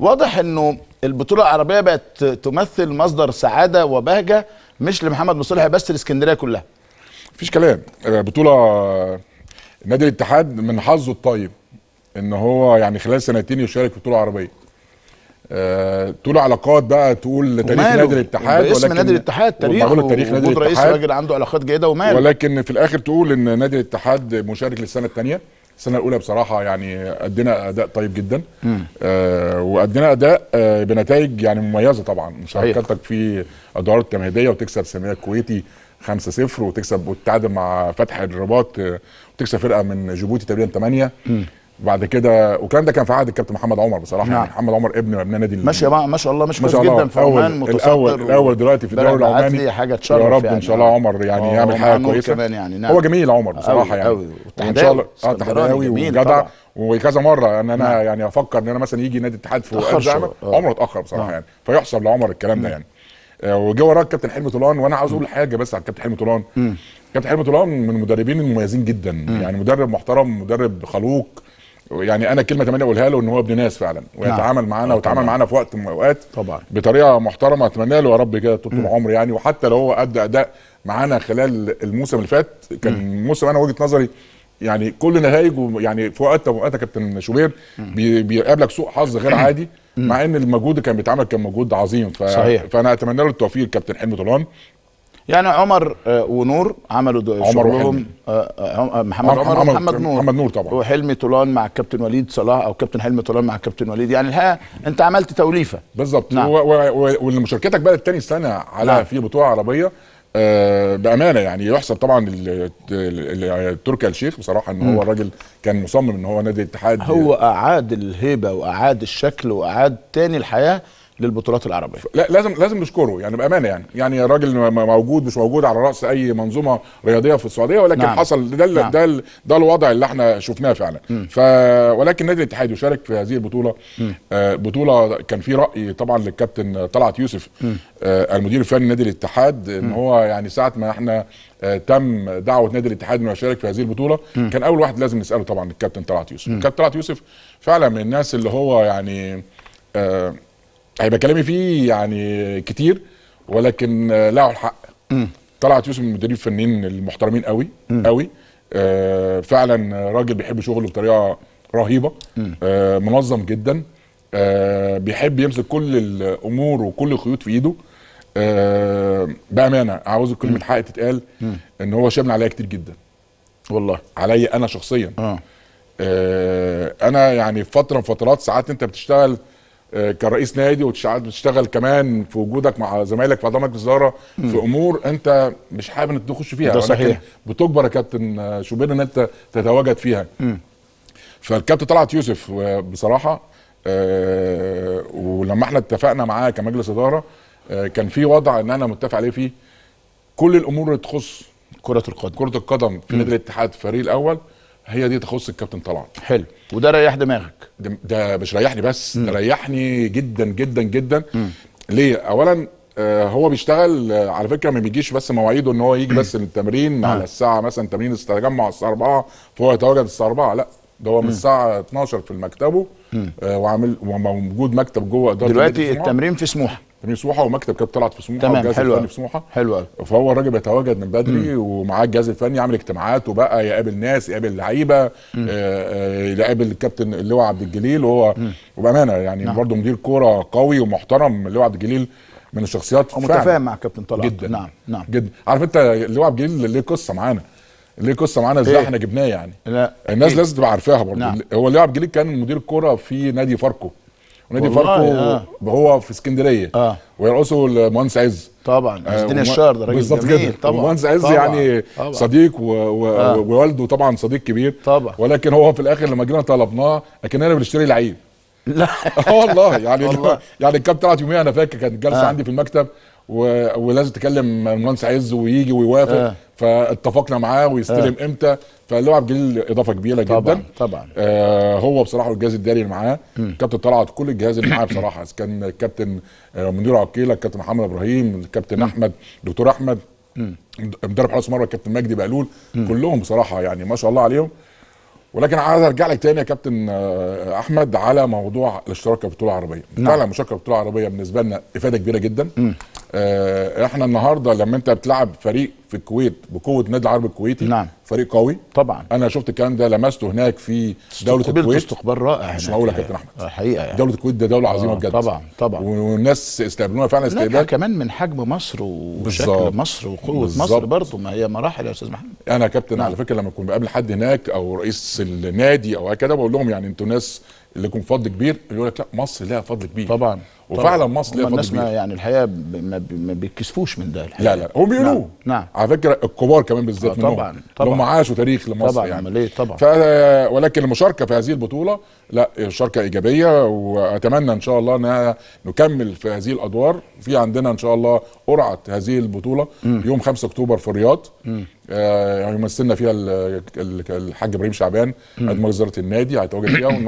واضح انه البطوله العربيه بقت تمثل مصدر سعاده وبهجه مش لمحمد مصطفى بس لاسكندريه كلها مفيش كلام آه، بطوله نادي الاتحاد من حظه الطيب ان هو يعني خلال سنتين يشارك في بطوله عربيه أه طول علاقات بقى تقول تاريخ نادي الاتحاد باسم نادي الاتحاد تاريخ تاريخ نادي الاتحاد رئيس راجل عنده علاقات جيده وماله ولكن في الاخر تقول ان نادي الاتحاد مشارك للسنه الثانيه السنه الاولى بصراحه يعني ادينا اداء طيب جدا آه وادينا اداء آه بنتائج يعني مميزه طبعا مشاركتك في ادوار التمهيديه وتكسب سميه الكويتي 5-0 وتكسب وتتعادل مع فتح الرباط آه، وتكسب فرقه من جيبوتي تقريبا 8 وبعد كده والكلام ده كان في عهد الكابتن محمد عمر بصراحه يعني نعم. محمد عمر ابن ابن نادي ماشي ما شاء الله مش كويس جدا في عمان متصدر الاول الاول دلوقتي في الدوري العماني حاجه تشرف يا رب يعني ان شاء الله عمر يعني آه، يعمل حاجه آه، كويسه كمان يعني نعم. هو جميل عمر بصراحه أوي يعني أوي. وان شاء الله اه وجدع وكذا مره ان يعني انا نعم. يعني افكر ان انا مثلا يجي نادي الاتحاد في وقت زعمه آه. عمره اتاخر بصراحه نعم. يعني فيحسب لعمر الكلام ده يعني وجه وراه الكابتن حلمي طولان وانا عاوز اقول حاجه بس على الكابتن حلمي طولان كابتن حلمي طولان من المدربين المميزين جدا يعني مدرب محترم مدرب خلوق يعني انا كلمه اتمنى اقولها له ان هو ابن ناس فعلا نعم. ويتعامل نعم. معانا آه، معانا في وقت من الاوقات طبعا بطريقه محترمه اتمنى له يا رب كده طول العمر يعني وحتى لو هو ادى اداء معانا خلال الموسم اللي فات كان موسم انا وجهه نظري يعني كل نهايج يعني في وقت اوقات كابتن شوبير بيقابلك سوء حظ غير عادي مع ان المجهود اللي كان بيتعمل كان مجهود عظيم ف... صحيح. فانا اتمنى له التوفيق كابتن حلمي طولان يعني عمر آه، ونور عملوا شغلهم آه، آه، محمد عمر, محمد ومحمد نور محمد نور طبعا وحلمي طولان مع الكابتن وليد صلاح او كابتن حلمي طولان مع الكابتن وليد يعني الحقيقه انت عملت توليفه بالظبط نعم. مشاركتك بقى الثاني سنه على نعم. في بطوله عربيه آه بامانه يعني يحسب طبعا تركي الشيخ بصراحه ان هو الراجل كان مصمم ان هو نادي الاتحاد هو اعاد الهيبه واعاد الشكل واعاد تاني الحياه للبطولات العربيه لا لازم لازم نشكره يعني بامانه يعني يعني راجل موجود مش موجود على راس اي منظومه رياضيه في السعوديه ولكن نعم. حصل ده نعم. ده ده الوضع اللي احنا شفناه فعلا ف ولكن نادي الاتحاد يشارك في هذه البطوله آه بطوله كان في راي طبعا للكابتن طلعت يوسف آه المدير الفني نادي الاتحاد ان هو يعني ساعه ما احنا آه تم دعوه نادي الاتحاد انه يشارك في هذه البطوله م. كان اول واحد لازم نساله طبعا الكابتن طلعت يوسف الكابتن طلعت يوسف فعلا من الناس اللي هو يعني آه هيبقى كلامي فيه يعني كتير ولكن له آه، الحق طلعت يوسف من المدربين الفنيين المحترمين قوي م. قوي آه فعلا آه، راجل بيحب شغله بطريقه رهيبه آه منظم جدا آه بيحب يمسك كل الامور وكل الخيوط في ايده آه بامانه عاوز كلمه الحق تتقال ان هو شامل عليا كتير جدا والله عليا انا شخصيا آه. آه انا يعني فتره فترات ساعات انت بتشتغل آه، كرئيس نادي وتشتغل كمان في وجودك مع زمايلك في عظامك الزاره في امور انت مش حابب انك تخش فيها ده صحيح بتجبر يا كابتن شوبير ان انت تتواجد فيها فالكابتن طلعت يوسف آه، بصراحه آه، ولما احنا اتفقنا معاه كمجلس اداره كان في وضع ان انا متفق عليه فيه كل الامور اللي تخص كره القدم كره القدم في نادي الاتحاد الفريق الاول هي دي تخص الكابتن طلعت حلو وده ريح دماغك ده, ده مش ريحني بس م. ده ريحني جدا جدا جدا م. ليه اولا آه هو بيشتغل آه على فكره ما بيجيش بس مواعيده ان هو يجي بس للتمرين على الساعه مثلا تمرين التجمع الساعه 4 فهو يتواجد الساعه 4 لا ده هو من الساعه 12 في مكتبه آه وعامل وموجود مكتب جوه دلوقتي التمرين في سموحه تميم سموحه ومكتب كابتن طلعت في سموحه تمام حلو في سموحه حلو قوي فهو الراجل بيتواجد من بدري ومعاه الجهاز الفني يعمل اجتماعات وبقى يقابل ناس يقابل لعيبه آه، آه، يقابل الكابتن اللواء عبد الجليل وهو وبامانه يعني نعم. برضه مدير كوره قوي ومحترم اللواء عبد الجليل من الشخصيات هو متفاهم مع كابتن طلعت جدا نعم نعم جدا عارف انت اللواء عبد الجليل ليه قصه معانا ليه قصه معانا ازاي إيه؟ احنا جبناه يعني لا الناس إيه؟ لازم تبقى عارفاها برضه نعم. هو اللواء عبد الجليل كان مدير كوره في نادي فاركو ونادي فاركو آه. هو في اسكندريه آه. ويرقصوا المهندس عز طبعا آه الدنيا الشهر ده راجل بالظبط كده طبعا المهندس عز طبعًا. يعني طبعًا. صديق و... و... آه. ووالده طبعا صديق كبير طبعا ولكن هو في الاخر لما جينا طلبناه اكننا بنشتري لعيب لا آه والله يعني والله. يعني الكابتن بتاعت يوميها انا فاكر كانت جالسه آه. عندي في المكتب ولازم تكلم المهندس عز ويجي ويوافق آه. فاتفقنا معاه ويستلم آه. امتى عبد الجليل اضافه كبيره طبعًا جدا طبعا آه هو بصراحه والجهاز الداري اللي معاه كابتن طلعت كل الجهاز اللي معاه بصراحه كان الكابتن آه، منير عقيله الكابتن محمد ابراهيم الكابتن احمد دكتور احمد مدرب حراس مرمى الكابتن مجدي بقلول كلهم بصراحه يعني ما شاء الله عليهم ولكن عايز ارجع لك تاني يا كابتن آه، احمد على موضوع الاشتراك في البطوله العربيه نعم. فعلا مشاركه في البطوله العربيه بالنسبه لنا افاده كبيره جدا م. آه، احنا النهارده لما انت بتلعب فريق في الكويت بقوه نادي العربي الكويتي نعم فريق قوي طبعا انا شفت الكلام ده لمسته هناك في دوله الكويت استقبال رائع مش معقول يا يعني. كابتن احمد حقيقه يعني. دوله الكويت ده دوله عظيمه آه، بجد طبعا طبعا والناس استقبلوها فعلا استقبال كمان من حجم مصر وشكل بالزبط. مصر وقوه بالزبط. مصر برضه ما هي مراحل يا استاذ محمد انا يا كابتن نعم. على فكره لما اكون بقابل حد هناك او رئيس النادي او هكذا بقول لهم يعني انتوا ناس اللي يكون فضل كبير يقول لك لا مصر لها فضل كبير طبعا وفعلا مصر لها فضل كبير يعني الحقيقه ما بيتكسفوش من ده الحقيقة. لا لا هم بيقولوه نعم. نعم على فكره الكبار كمان بالذات طبعا آه، منهم طبعا طبعا هم عاشوا تاريخ لمصر طبعا يعني ليه طبعا ف... ولكن المشاركه في هذه البطوله لا شاركه ايجابيه واتمنى ان شاء الله انها نكمل في هذه الادوار في عندنا ان شاء الله قرعه هذه البطوله م. يوم 5 اكتوبر في الرياض آه يمثلنا فيها الحاج ابراهيم شعبان عند وزاره النادي هيتواجد فيها